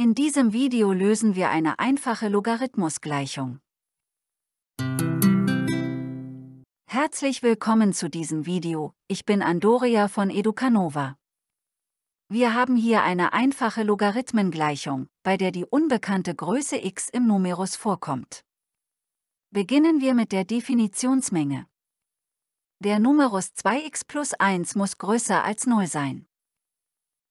In diesem Video lösen wir eine einfache Logarithmusgleichung. Herzlich willkommen zu diesem Video, ich bin Andoria von Educanova. Wir haben hier eine einfache Logarithmengleichung, bei der die unbekannte Größe x im Numerus vorkommt. Beginnen wir mit der Definitionsmenge. Der Numerus 2x plus 1 muss größer als 0 sein.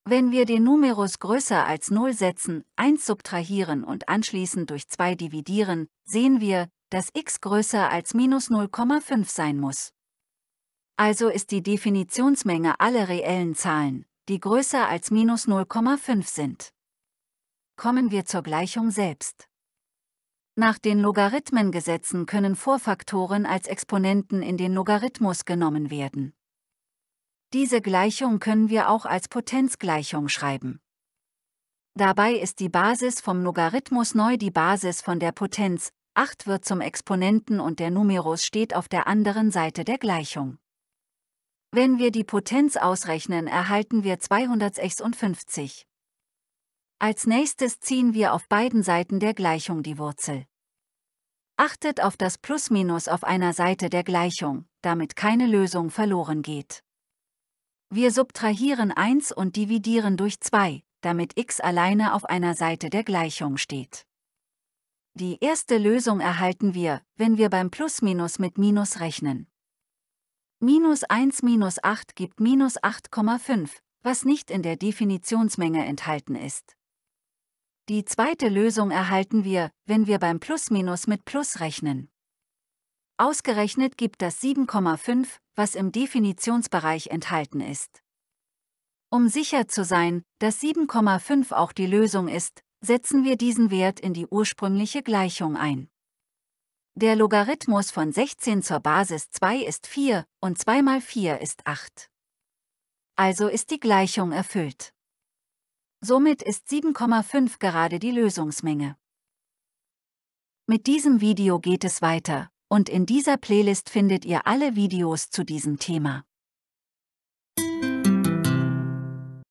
Wenn wir den Numerus größer als 0 setzen, 1 subtrahieren und anschließend durch 2 dividieren, sehen wir, dass x größer als minus 0,5 sein muss. Also ist die Definitionsmenge alle reellen Zahlen, die größer als minus 0,5 sind. Kommen wir zur Gleichung selbst. Nach den Logarithmengesetzen können Vorfaktoren als Exponenten in den Logarithmus genommen werden. Diese Gleichung können wir auch als Potenzgleichung schreiben. Dabei ist die Basis vom Logarithmus neu die Basis von der Potenz, 8 wird zum Exponenten und der Numerus steht auf der anderen Seite der Gleichung. Wenn wir die Potenz ausrechnen, erhalten wir 256. Als nächstes ziehen wir auf beiden Seiten der Gleichung die Wurzel. Achtet auf das Plus-Minus auf einer Seite der Gleichung, damit keine Lösung verloren geht. Wir subtrahieren 1 und dividieren durch 2, damit x alleine auf einer Seite der Gleichung steht. Die erste Lösung erhalten wir, wenn wir beim Plus-Minus mit Minus rechnen. Minus 1 minus 8 gibt minus 8,5, was nicht in der Definitionsmenge enthalten ist. Die zweite Lösung erhalten wir, wenn wir beim Plus-Minus mit Plus rechnen. Ausgerechnet gibt das 7,5, was im Definitionsbereich enthalten ist. Um sicher zu sein, dass 7,5 auch die Lösung ist, setzen wir diesen Wert in die ursprüngliche Gleichung ein. Der Logarithmus von 16 zur Basis 2 ist 4 und 2 mal 4 ist 8. Also ist die Gleichung erfüllt. Somit ist 7,5 gerade die Lösungsmenge. Mit diesem Video geht es weiter und in dieser Playlist findet ihr alle Videos zu diesem Thema.